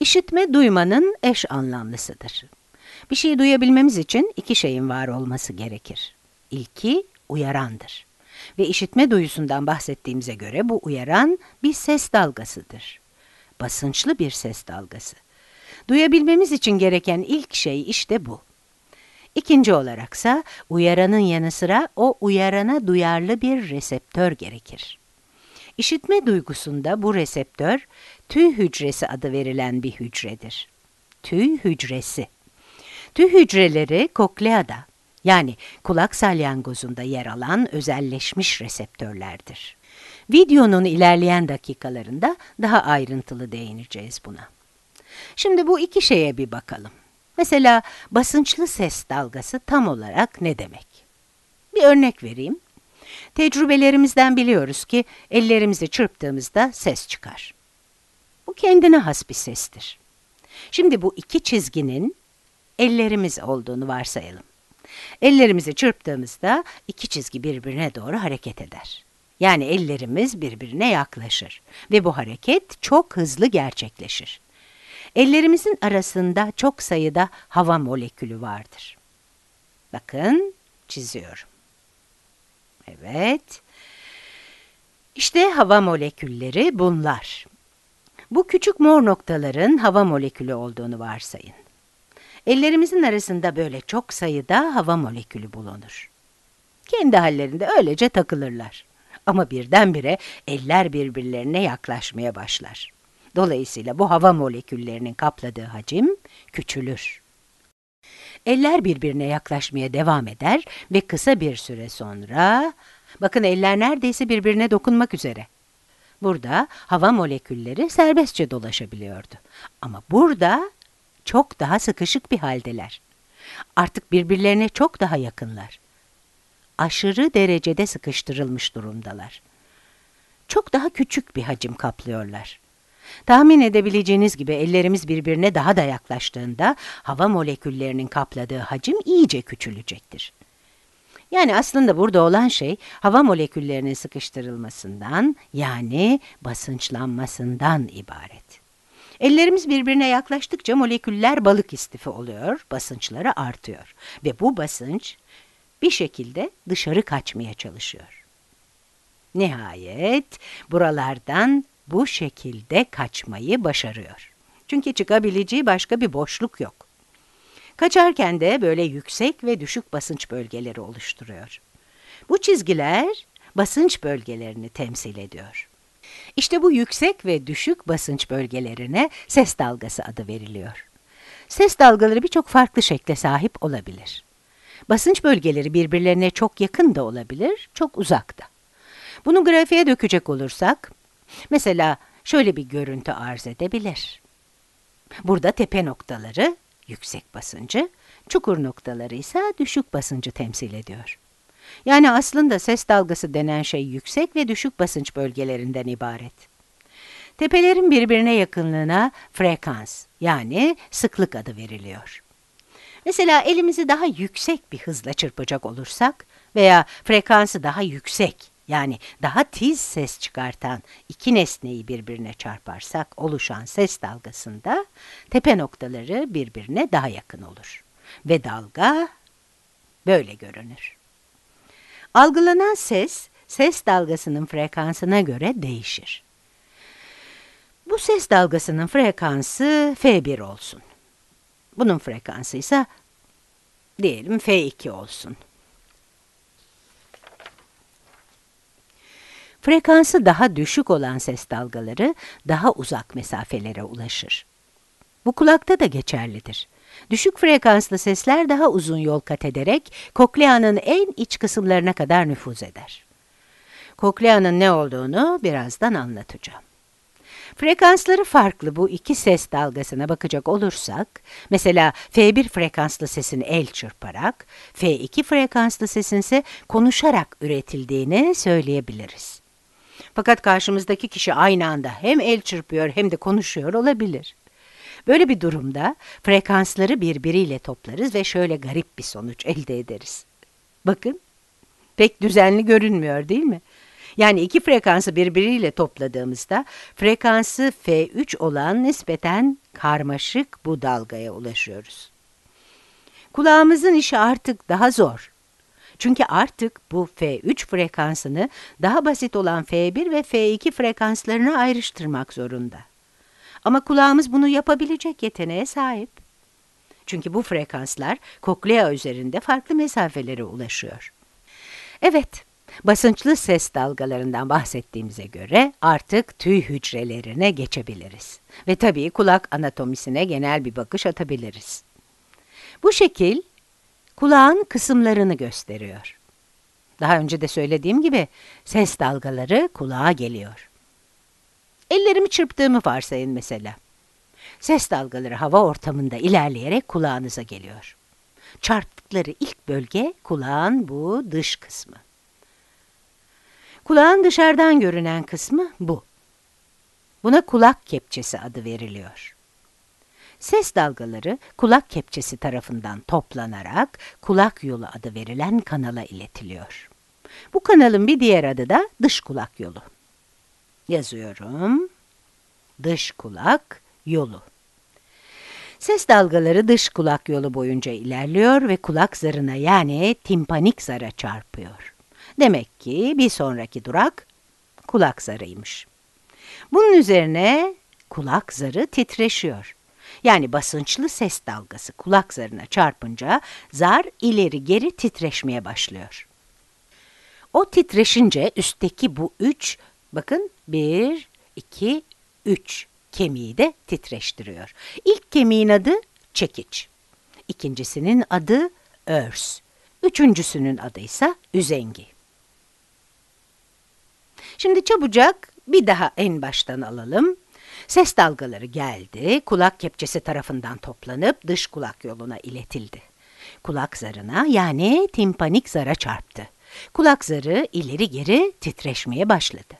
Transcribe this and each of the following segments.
İşitme duymanın eş anlamlısıdır. Bir şeyi duyabilmemiz için iki şeyin var olması gerekir. İlki uyarandır. Ve işitme duyusundan bahsettiğimize göre bu uyaran bir ses dalgasıdır. Basınçlı bir ses dalgası. Duyabilmemiz için gereken ilk şey işte bu. İkinci olaraksa uyaranın yanı sıra o uyarana duyarlı bir reseptör gerekir. İşitme duygusunda bu reseptör tüy hücresi adı verilen bir hücredir. Tüy hücresi. Tüy hücreleri kokleada yani kulak salyangozunda yer alan özelleşmiş reseptörlerdir. Videonun ilerleyen dakikalarında daha ayrıntılı değineceğiz buna. Şimdi bu iki şeye bir bakalım. Mesela basınçlı ses dalgası tam olarak ne demek? Bir örnek vereyim. Tecrübelerimizden biliyoruz ki ellerimizi çırptığımızda ses çıkar kendine has bir sestir. Şimdi bu iki çizginin ellerimiz olduğunu varsayalım. Ellerimizi çırptığımızda iki çizgi birbirine doğru hareket eder. Yani ellerimiz birbirine yaklaşır ve bu hareket çok hızlı gerçekleşir. Ellerimizin arasında çok sayıda hava molekülü vardır. Bakın çiziyorum. Evet. işte hava molekülleri bunlar. Bu küçük mor noktaların hava molekülü olduğunu varsayın. Ellerimizin arasında böyle çok sayıda hava molekülü bulunur. Kendi hallerinde öylece takılırlar. Ama birdenbire eller birbirlerine yaklaşmaya başlar. Dolayısıyla bu hava moleküllerinin kapladığı hacim küçülür. Eller birbirine yaklaşmaya devam eder ve kısa bir süre sonra, bakın eller neredeyse birbirine dokunmak üzere. Burada hava molekülleri serbestçe dolaşabiliyordu. Ama burada çok daha sıkışık bir haldeler. Artık birbirlerine çok daha yakınlar. Aşırı derecede sıkıştırılmış durumdalar. Çok daha küçük bir hacim kaplıyorlar. Tahmin edebileceğiniz gibi ellerimiz birbirine daha da yaklaştığında hava moleküllerinin kapladığı hacim iyice küçülecektir. Yani aslında burada olan şey hava moleküllerinin sıkıştırılmasından yani basınçlanmasından ibaret. Ellerimiz birbirine yaklaştıkça moleküller balık istifi oluyor, basınçları artıyor ve bu basınç bir şekilde dışarı kaçmaya çalışıyor. Nihayet buralardan bu şekilde kaçmayı başarıyor. Çünkü çıkabileceği başka bir boşluk yok. Kaçarken de böyle yüksek ve düşük basınç bölgeleri oluşturuyor. Bu çizgiler basınç bölgelerini temsil ediyor. İşte bu yüksek ve düşük basınç bölgelerine ses dalgası adı veriliyor. Ses dalgaları birçok farklı şekle sahip olabilir. Basınç bölgeleri birbirlerine çok yakın da olabilir, çok uzak da. Bunu grafiğe dökecek olursak, mesela şöyle bir görüntü arz edebilir. Burada tepe noktaları yüksek basıncı, çukur noktaları ise düşük basıncı temsil ediyor. Yani aslında ses dalgası denen şey yüksek ve düşük basınç bölgelerinden ibaret. Tepelerin birbirine yakınlığına frekans yani sıklık adı veriliyor. Mesela elimizi daha yüksek bir hızla çırpacak olursak veya frekansı daha yüksek yani daha tiz ses çıkartan iki nesneyi birbirine çarparsak oluşan ses dalgasında tepe noktaları birbirine daha yakın olur. Ve dalga böyle görünür. Algılanan ses, ses dalgasının frekansına göre değişir. Bu ses dalgasının frekansı F1 olsun. Bunun frekansı ise diyelim F2 olsun. Frekansı daha düşük olan ses dalgaları daha uzak mesafelere ulaşır. Bu kulakta da geçerlidir. Düşük frekanslı sesler daha uzun yol kat ederek kokleanın en iç kısımlarına kadar nüfuz eder. Kokleanın ne olduğunu birazdan anlatacağım. Frekansları farklı bu iki ses dalgasına bakacak olursak, mesela F1 frekanslı sesin el çırparak, F2 frekanslı sesin ise konuşarak üretildiğini söyleyebiliriz. Fakat karşımızdaki kişi aynı anda hem el çırpıyor hem de konuşuyor olabilir. Böyle bir durumda frekansları birbiriyle toplarız ve şöyle garip bir sonuç elde ederiz. Bakın, pek düzenli görünmüyor değil mi? Yani iki frekansı birbiriyle topladığımızda frekansı F3 olan nispeten karmaşık bu dalgaya ulaşıyoruz. Kulağımızın işi artık daha zor çünkü artık bu F3 frekansını daha basit olan F1 ve F2 frekanslarına ayrıştırmak zorunda. Ama kulağımız bunu yapabilecek yeteneğe sahip. Çünkü bu frekanslar koklea üzerinde farklı mesafelere ulaşıyor. Evet, basınçlı ses dalgalarından bahsettiğimize göre artık tüy hücrelerine geçebiliriz. Ve tabii kulak anatomisine genel bir bakış atabiliriz. Bu şekil kulağın kısımlarını gösteriyor. Daha önce de söylediğim gibi ses dalgaları kulağa geliyor. Ellerimi çırptığımı varsayın mesela. Ses dalgaları hava ortamında ilerleyerek kulağınıza geliyor. Çarptıkları ilk bölge kulağın bu dış kısmı. Kulağın dışarıdan görünen kısmı bu. Buna kulak kepçesi adı veriliyor. Ses dalgaları kulak kepçesi tarafından toplanarak kulak yolu adı verilen kanala iletiliyor. Bu kanalın bir diğer adı da dış kulak yolu. Yazıyorum. Dış kulak yolu. Ses dalgaları dış kulak yolu boyunca ilerliyor ve kulak zarına yani timpanik zara çarpıyor. Demek ki bir sonraki durak kulak zarıymış. Bunun üzerine kulak zarı titreşiyor yani basınçlı ses dalgası kulak zarına çarpınca zar ileri geri titreşmeye başlıyor. O titreşince üstteki bu üç, bakın bir, iki, üç kemiği de titreştiriyor. İlk kemiğin adı çekiç, ikincisinin adı örs, üçüncüsünün adı ise üzengi. Şimdi çabucak bir daha en baştan alalım. Ses dalgaları geldi, kulak kepçesi tarafından toplanıp dış kulak yoluna iletildi. Kulak zarına yani timpanik zara çarptı. Kulak zarı ileri geri titreşmeye başladı.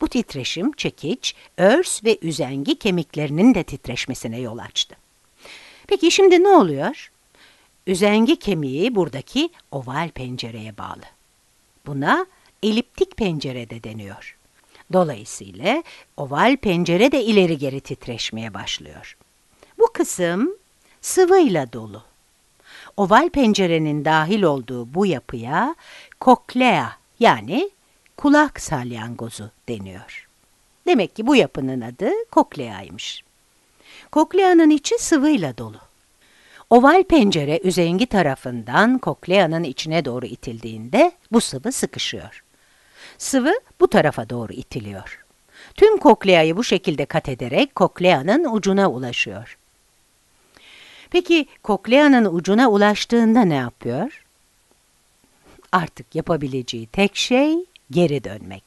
Bu titreşim çekiç, örs ve üzengi kemiklerinin de titreşmesine yol açtı. Peki şimdi ne oluyor? Üzengi kemiği buradaki oval pencereye bağlı. Buna eliptik pencere de deniyor. Dolayısıyla oval pencere de ileri geri titreşmeye başlıyor. Bu kısım sıvıyla dolu. Oval pencerenin dahil olduğu bu yapıya koklea yani kulak salyangozu deniyor. Demek ki bu yapının adı kokleaymış. Kokleanın içi sıvıyla dolu. Oval pencere üzengi tarafından kokleanın içine doğru itildiğinde bu sıvı sıkışıyor. Sıvı bu tarafa doğru itiliyor. Tüm kokleayı bu şekilde kat ederek kokleanın ucuna ulaşıyor. Peki kokleanın ucuna ulaştığında ne yapıyor? Artık yapabileceği tek şey geri dönmek.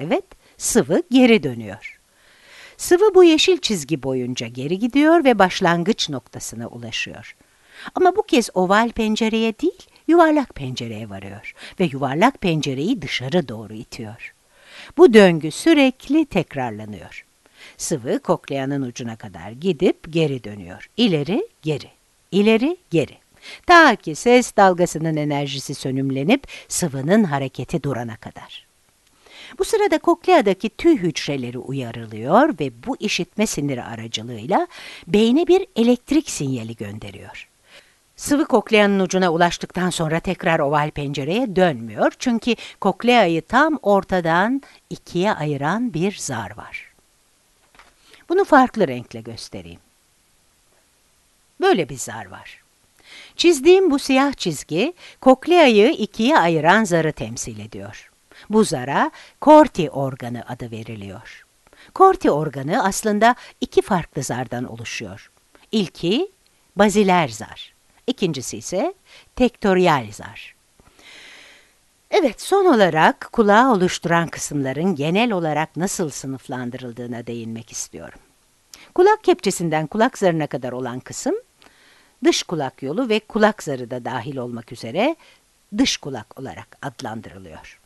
Evet, sıvı geri dönüyor. Sıvı bu yeşil çizgi boyunca geri gidiyor ve başlangıç noktasına ulaşıyor. Ama bu kez oval pencereye değil, yuvarlak pencereye varıyor ve yuvarlak pencereyi dışarı doğru itiyor. Bu döngü sürekli tekrarlanıyor. Sıvı kokleyanın ucuna kadar gidip geri dönüyor. İleri geri, ileri geri. Ta ki ses dalgasının enerjisi sönümlenip sıvının hareketi durana kadar. Bu sırada kokleadaki tüy hücreleri uyarılıyor ve bu işitme siniri aracılığıyla beyne bir elektrik sinyali gönderiyor. Sıvı kokleanın ucuna ulaştıktan sonra tekrar oval pencereye dönmüyor çünkü kokleayı tam ortadan ikiye ayıran bir zar var. Bunu farklı renkle göstereyim. Böyle bir zar var. Çizdiğim bu siyah çizgi kokleayı ikiye ayıran zarı temsil ediyor. Bu zara korti organı adı veriliyor. Korti organı aslında iki farklı zardan oluşuyor. İlki baziler zar. İkincisi ise tektoriyal zar. Evet son olarak kulağı oluşturan kısımların genel olarak nasıl sınıflandırıldığına değinmek istiyorum. Kulak kepçesinden kulak zarına kadar olan kısım dış kulak yolu ve kulak zarı da dahil olmak üzere dış kulak olarak adlandırılıyor.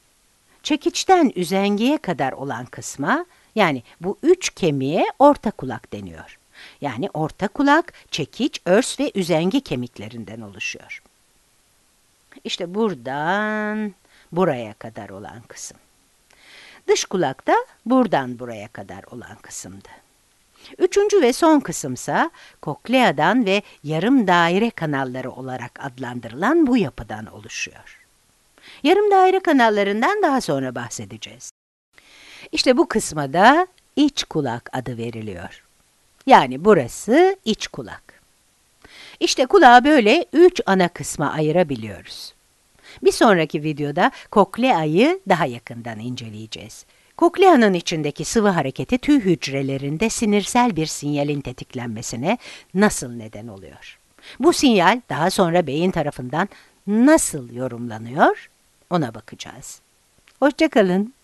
Çekiçten üzengiye kadar olan kısma yani bu üç kemiğe orta kulak deniyor yani orta kulak, çekiç, örs ve üzengi kemiklerinden oluşuyor. İşte buradan buraya kadar olan kısım. Dış kulak da buradan buraya kadar olan kısımdı. Üçüncü ve son kısımsa kokleadan ve yarım daire kanalları olarak adlandırılan bu yapıdan oluşuyor. Yarım daire kanallarından daha sonra bahsedeceğiz. İşte bu kısma da iç kulak adı veriliyor. Yani burası iç kulak. İşte kulağı böyle üç ana kısma ayırabiliyoruz. Bir sonraki videoda kokleayı daha yakından inceleyeceğiz. Kokleanın içindeki sıvı hareketi tüy hücrelerinde sinirsel bir sinyalin tetiklenmesine nasıl neden oluyor? Bu sinyal daha sonra beyin tarafından nasıl yorumlanıyor ona bakacağız. Hoşçakalın.